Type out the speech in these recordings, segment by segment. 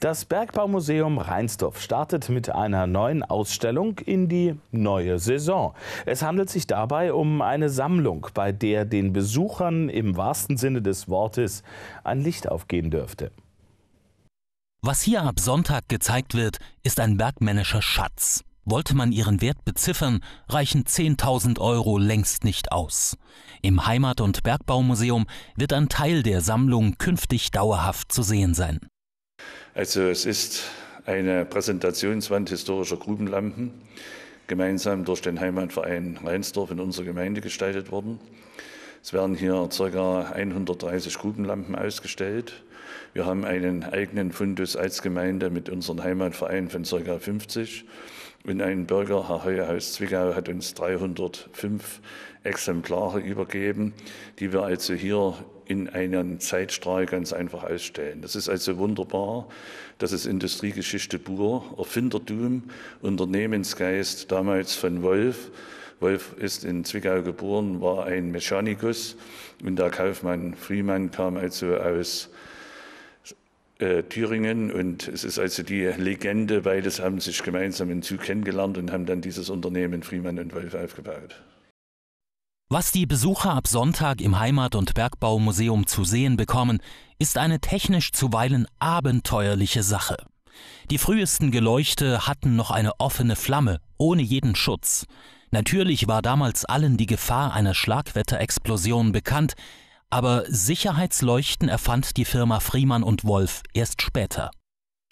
Das Bergbaumuseum Reinsdorf startet mit einer neuen Ausstellung in die neue Saison. Es handelt sich dabei um eine Sammlung, bei der den Besuchern im wahrsten Sinne des Wortes ein Licht aufgehen dürfte. Was hier ab Sonntag gezeigt wird, ist ein bergmännischer Schatz. Wollte man ihren Wert beziffern, reichen 10.000 Euro längst nicht aus. Im Heimat- und Bergbaumuseum wird ein Teil der Sammlung künftig dauerhaft zu sehen sein. Also es ist eine Präsentationswand historischer Grubenlampen, gemeinsam durch den Heimatverein Rheinsdorf in unserer Gemeinde gestaltet worden. Es werden hier ca. 130 Grubenlampen ausgestellt. Wir haben einen eigenen Fundus als Gemeinde mit unserem Heimatverein von ca. 50. Und ein Bürger, Herr Heuhaus Zwickau, hat uns 305 Exemplare übergeben, die wir also hier in einem Zeitstrahl ganz einfach ausstellen. Das ist also wunderbar. Das ist Industriegeschichte pur, Erfindertum, Unternehmensgeist damals von Wolf. Wolf ist in Zwickau geboren, war ein Mechanikus und der Kaufmann Friemann kam also aus äh, Thüringen und es ist also die Legende, beides haben sich gemeinsam in Zug kennengelernt und haben dann dieses Unternehmen Friemann und Wolf aufgebaut. Was die Besucher ab Sonntag im Heimat- und Bergbaumuseum zu sehen bekommen, ist eine technisch zuweilen abenteuerliche Sache. Die frühesten Geleuchte hatten noch eine offene Flamme, ohne jeden Schutz. Natürlich war damals allen die Gefahr einer Schlagwetterexplosion bekannt, aber Sicherheitsleuchten erfand die Firma Friemann und Wolf erst später.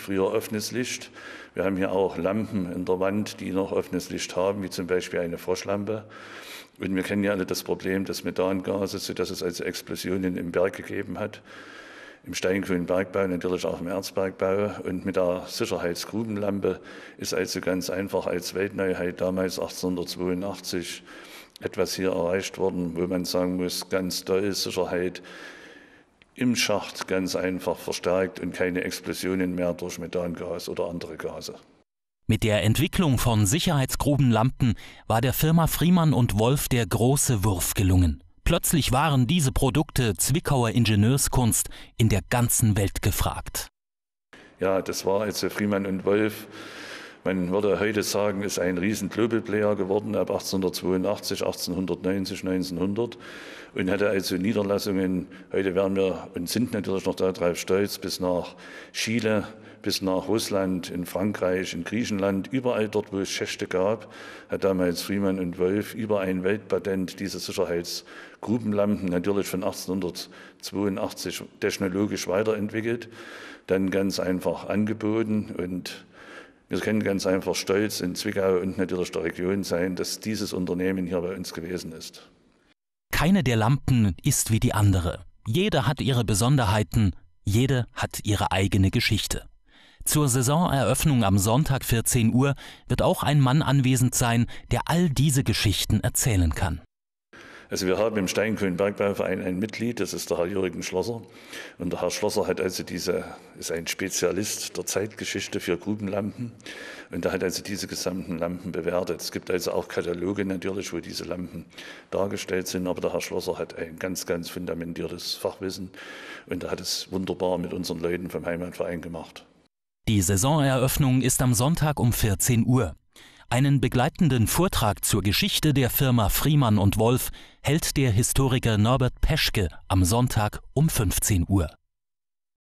Früher offenes Licht. Wir haben hier auch Lampen in der Wand, die noch offenes Licht haben, wie zum Beispiel eine Froschlampe. Und wir kennen ja alle das Problem des Methangases, sodass es also Explosionen im Berg gegeben hat. Im steingrünen Bergbau, natürlich auch im Erzbergbau. Und mit der Sicherheitsgrubenlampe ist also ganz einfach als Weltneuheit damals 1882 etwas hier erreicht worden, wo man sagen muss, ganz doll Sicherheit im Schacht ganz einfach verstärkt und keine Explosionen mehr durch Methangas oder andere Gase. Mit der Entwicklung von Sicherheitsgrubenlampen war der Firma Friemann und Wolf der große Wurf gelungen. Plötzlich waren diese Produkte Zwickauer Ingenieurskunst in der ganzen Welt gefragt. Ja, das war also Friemann und Wolf man würde heute sagen, ist ein riesen Global-Player geworden ab 1882, 1890, 1900 und hatte also Niederlassungen, heute wären wir und sind natürlich noch darauf stolz, bis nach Chile, bis nach Russland, in Frankreich, in Griechenland, überall dort, wo es Schächte gab, hat damals Freeman und Wolf über ein Weltpatent diese Sicherheitsgrubenlampen natürlich von 1882 technologisch weiterentwickelt, dann ganz einfach angeboten und wir können ganz einfach stolz in Zwickau und natürlich der Region sein, dass dieses Unternehmen hier bei uns gewesen ist. Keine der Lampen ist wie die andere. Jede hat ihre Besonderheiten, jede hat ihre eigene Geschichte. Zur Saisoneröffnung am Sonntag 14 Uhr wird auch ein Mann anwesend sein, der all diese Geschichten erzählen kann. Also wir haben im Steinkohlenbergbauverein ein Mitglied, das ist der Herr Jürgen Schlosser. Und der Herr Schlosser hat also diese, ist ein Spezialist der Zeitgeschichte für Grubenlampen. Und er hat also diese gesamten Lampen bewertet. Es gibt also auch Kataloge natürlich, wo diese Lampen dargestellt sind. Aber der Herr Schlosser hat ein ganz, ganz fundamentiertes Fachwissen. Und er hat es wunderbar mit unseren Leuten vom Heimatverein gemacht. Die Saisoneröffnung ist am Sonntag um 14 Uhr. Einen begleitenden Vortrag zur Geschichte der Firma Friemann und Wolf hält der Historiker Norbert Peschke am Sonntag um 15 Uhr.